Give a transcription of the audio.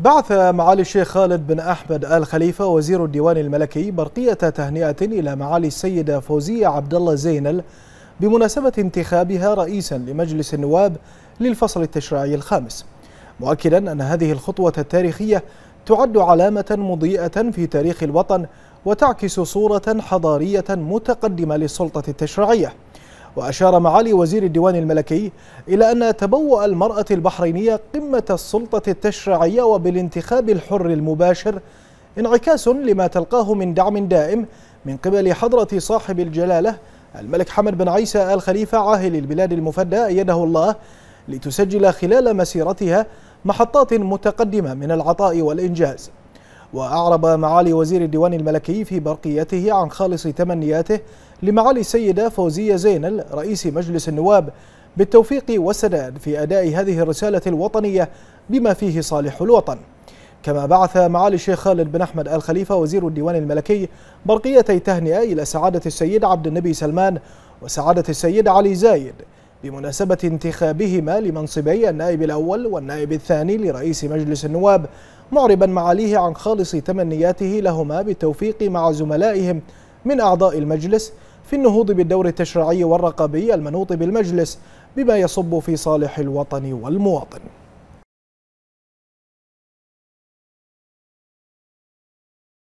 بعث معالي الشيخ خالد بن أحمد آل خليفة وزير الديوان الملكي برقية تهنئة إلى معالي السيدة فوزية عبد الله زينل بمناسبة انتخابها رئيسا لمجلس النواب للفصل التشريعي الخامس مؤكدا أن هذه الخطوة التاريخية تعد علامة مضيئة في تاريخ الوطن وتعكس صورة حضارية متقدمة للسلطة التشريعية وأشار معالي وزير الديوان الملكي إلى أن تبوأ المرأة البحرينية قمة السلطة التشريعية وبالانتخاب الحر المباشر انعكاس لما تلقاه من دعم دائم من قبل حضرة صاحب الجلالة الملك حمد بن عيسى آل خليفة عاهل البلاد المفدى أيده الله لتسجل خلال مسيرتها محطات متقدمة من العطاء والإنجاز وأعرب معالي وزير الديوان الملكي في برقيته عن خالص تمنياته لمعالي السيدة فوزية زينل رئيس مجلس النواب بالتوفيق والسداد في أداء هذه الرسالة الوطنية بما فيه صالح الوطن كما بعث معالي الشيخ خالد بن أحمد آل خليفة وزير الديوان الملكي برقيتي تهنئة إلى سعادة السيد عبد النبي سلمان وسعادة السيد علي زايد بمناسبة انتخابهما لمنصبي النائب الأول والنائب الثاني لرئيس مجلس النواب معربا معاليه عن خالص تمنياته لهما بالتوفيق مع زملائهم من أعضاء المجلس في النهوض بالدور التشريعي والرقابي المنوط بالمجلس بما يصب في صالح الوطن والمواطن